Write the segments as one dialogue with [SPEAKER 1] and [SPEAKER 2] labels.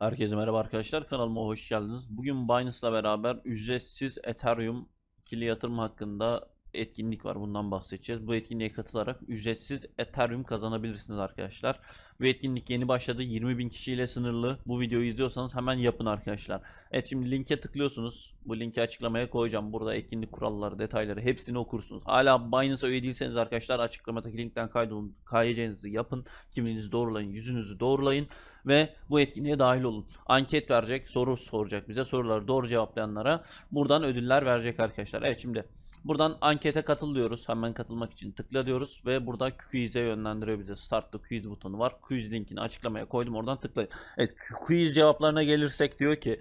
[SPEAKER 1] Herkese merhaba arkadaşlar kanalıma hoş geldiniz. Bugün Binance'la beraber ücretsiz Ethereum ikili yatırım hakkında etkinlik var. Bundan bahsedeceğiz. Bu etkinliğe katılarak ücretsiz Ethereum kazanabilirsiniz arkadaşlar. Bu etkinlik yeni başladı. 20 bin kişiyle sınırlı. Bu videoyu izliyorsanız hemen yapın arkadaşlar. Evet şimdi linke tıklıyorsunuz. Bu linki açıklamaya koyacağım. Burada etkinlik kuralları, detayları hepsini okursunuz. Hala Binance'a üye değilseniz arkadaşlar açıklamadaki linkten kaydolun. Kaydedeceğinizi yapın. Kimliğinizi doğrulayın. Yüzünüzü doğrulayın. Ve bu etkinliğe dahil olun. Anket verecek. Soru soracak bize. Soruları doğru cevaplayanlara buradan ödüller verecek arkadaşlar. Evet şimdi Buradan ankete katıl diyoruz. Hemen katılmak için tıkla diyoruz ve burada quiz'e yönlendiriyor bize. Start the quiz butonu var. Quiz linkini açıklamaya koydum. Oradan tıklayın. Evet quiz cevaplarına gelirsek diyor ki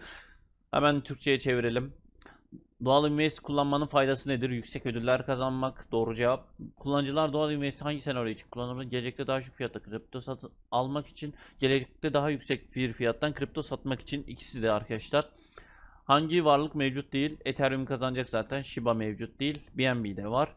[SPEAKER 1] hemen Türkçe'ye çevirelim. Doğal üniversite kullanmanın faydası nedir? Yüksek ödüller kazanmak. Doğru cevap. Kullanıcılar doğal üniversite hangi senaryo için kullanılır? Gelecekte daha düşük fiyatta kripto sat almak için, gelecekte daha yüksek bir fiyattan kripto satmak için ikisi de arkadaşlar. Hangi varlık mevcut değil? Ethereum kazanacak zaten. Shiba mevcut değil. BNB de var.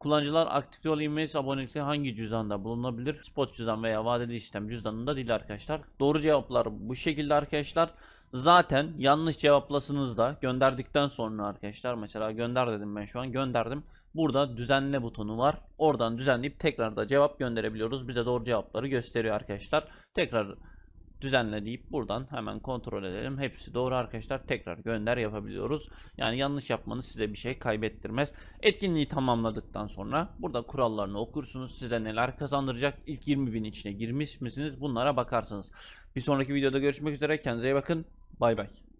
[SPEAKER 1] Kullanıcılar aktif yol e-mail abonelikleri hangi cüzdanda bulunabilir? Spot cüzdan veya vadeli işlem cüzdanında değil arkadaşlar. Doğru cevaplar bu şekilde arkadaşlar. Zaten yanlış cevaplasınız da gönderdikten sonra arkadaşlar mesela gönder dedim ben şu an gönderdim. Burada düzenle butonu var. Oradan düzenleyip tekrar da cevap gönderebiliyoruz. Bize doğru cevapları gösteriyor arkadaşlar. Tekrar düzenle deyip buradan hemen kontrol edelim. Hepsi doğru arkadaşlar. Tekrar gönder yapabiliyoruz. Yani yanlış yapmanız size bir şey kaybettirmez. Etkinliği tamamladıktan sonra burada kurallarını okursunuz. Size neler kazandıracak? İlk 20 bin içine girmiş misiniz? Bunlara bakarsınız. Bir sonraki videoda görüşmek üzere. Kendinize iyi bakın. Bay bay.